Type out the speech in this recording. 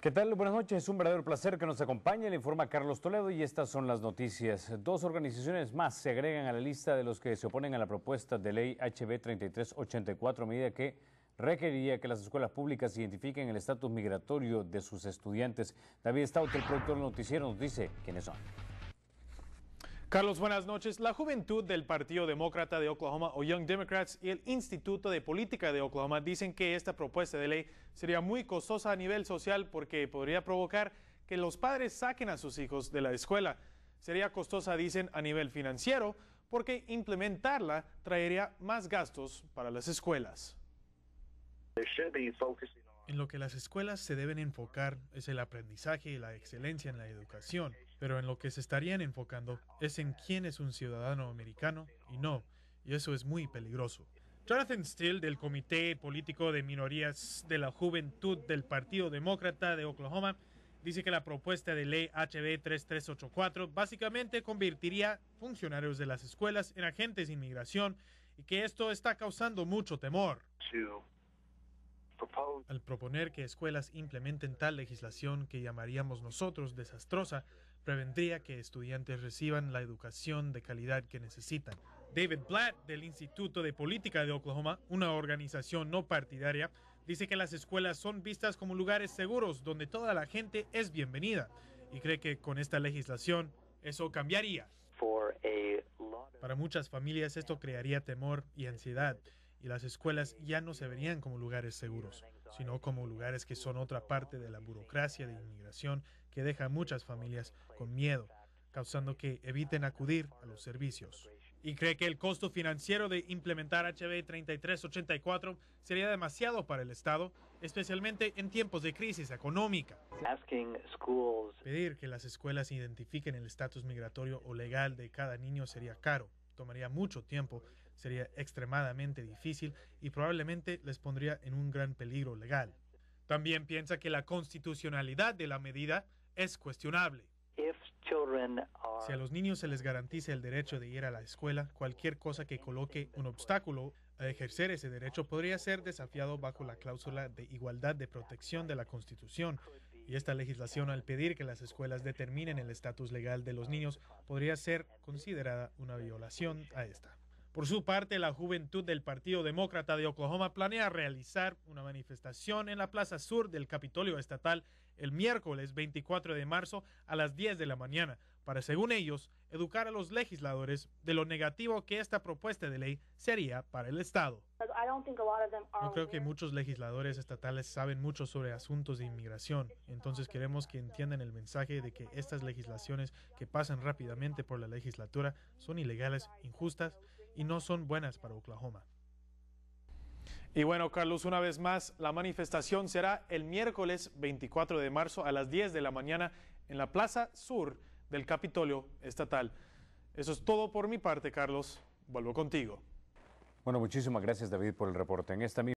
¿Qué tal? Buenas noches. Es un verdadero placer que nos acompañe. Le informa Carlos Toledo y estas son las noticias. Dos organizaciones más se agregan a la lista de los que se oponen a la propuesta de ley HB 3384, medida que requeriría que las escuelas públicas identifiquen el estatus migratorio de sus estudiantes. David Stout, el productor del noticiero, nos dice quiénes son. Carlos, buenas noches. La juventud del Partido Demócrata de Oklahoma o Young Democrats y el Instituto de Política de Oklahoma dicen que esta propuesta de ley sería muy costosa a nivel social porque podría provocar que los padres saquen a sus hijos de la escuela. Sería costosa, dicen, a nivel financiero porque implementarla traería más gastos para las escuelas. En lo que las escuelas se deben enfocar es el aprendizaje y la excelencia en la educación, pero en lo que se estarían enfocando es en quién es un ciudadano americano y no, y eso es muy peligroso. Jonathan Steele del Comité Político de Minorías de la Juventud del Partido Demócrata de Oklahoma dice que la propuesta de ley HB 3384 básicamente convertiría funcionarios de las escuelas en agentes de inmigración y que esto está causando mucho temor. Al proponer que escuelas implementen tal legislación que llamaríamos nosotros desastrosa, prevendría que estudiantes reciban la educación de calidad que necesitan. David Blatt, del Instituto de Política de Oklahoma, una organización no partidaria, dice que las escuelas son vistas como lugares seguros donde toda la gente es bienvenida y cree que con esta legislación eso cambiaría. Para muchas familias esto crearía temor y ansiedad y las escuelas ya no se verían como lugares seguros, sino como lugares que son otra parte de la burocracia de inmigración que deja a muchas familias con miedo, causando que eviten acudir a los servicios. ¿Y cree que el costo financiero de implementar HB 3384 sería demasiado para el Estado, especialmente en tiempos de crisis económica? Pedir que las escuelas identifiquen el estatus migratorio o legal de cada niño sería caro tomaría mucho tiempo, sería extremadamente difícil y probablemente les pondría en un gran peligro legal. También piensa que la constitucionalidad de la medida es cuestionable. Si a los niños se les garantiza el derecho de ir a la escuela, cualquier cosa que coloque un obstáculo a ejercer ese derecho podría ser desafiado bajo la cláusula de igualdad de protección de la Constitución. Y esta legislación, al pedir que las escuelas determinen el estatus legal de los niños, podría ser considerada una violación a esta. Por su parte, la juventud del Partido Demócrata de Oklahoma planea realizar una manifestación en la Plaza Sur del Capitolio Estatal el miércoles 24 de marzo a las 10 de la mañana para, según ellos, educar a los legisladores de lo negativo que esta propuesta de ley sería para el Estado. No creo que muchos legisladores estatales saben mucho sobre asuntos de inmigración, entonces queremos que entiendan el mensaje de que estas legislaciones que pasan rápidamente por la legislatura son ilegales, injustas y no son buenas para Oklahoma. Y bueno, Carlos, una vez más, la manifestación será el miércoles 24 de marzo a las 10 de la mañana en la Plaza Sur del Capitolio Estatal. Eso es todo por mi parte, Carlos. Vuelvo contigo. Bueno, muchísimas gracias, David, por el reporte. En esta